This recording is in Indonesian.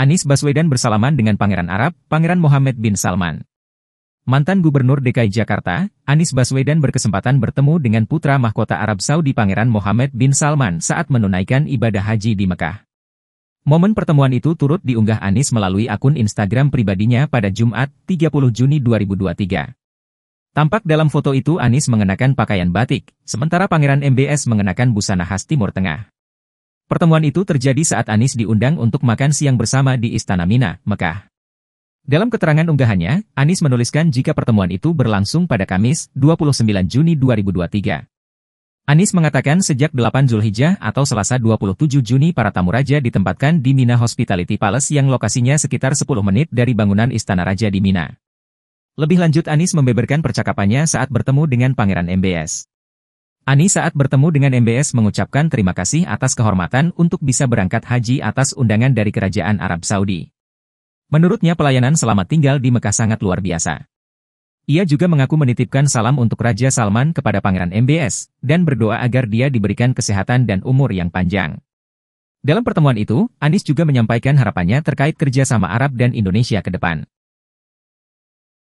Anies Baswedan bersalaman dengan Pangeran Arab, Pangeran Mohammed bin Salman. Mantan Gubernur DKI Jakarta, Anies Baswedan berkesempatan bertemu dengan putra mahkota Arab Saudi Pangeran Mohammed bin Salman saat menunaikan ibadah haji di Mekah. Momen pertemuan itu turut diunggah Anies melalui akun Instagram pribadinya pada Jumat, 30 Juni 2023. Tampak dalam foto itu Anies mengenakan pakaian batik, sementara Pangeran MBS mengenakan busana khas Timur Tengah. Pertemuan itu terjadi saat Anis diundang untuk makan siang bersama di Istana Mina, Mekah. Dalam keterangan unggahannya, Anis menuliskan jika pertemuan itu berlangsung pada Kamis, 29 Juni 2023. Anis mengatakan sejak 8 Zulhijjah atau Selasa 27 Juni para tamu raja ditempatkan di Mina Hospitality Palace yang lokasinya sekitar 10 menit dari bangunan Istana Raja di Mina. Lebih lanjut Anis membeberkan percakapannya saat bertemu dengan Pangeran MBS. Ani saat bertemu dengan MBS mengucapkan terima kasih atas kehormatan untuk bisa berangkat haji atas undangan dari Kerajaan Arab Saudi. Menurutnya pelayanan selama tinggal di Mekah sangat luar biasa. Ia juga mengaku menitipkan salam untuk Raja Salman kepada Pangeran MBS, dan berdoa agar dia diberikan kesehatan dan umur yang panjang. Dalam pertemuan itu, Anis juga menyampaikan harapannya terkait kerjasama Arab dan Indonesia ke depan.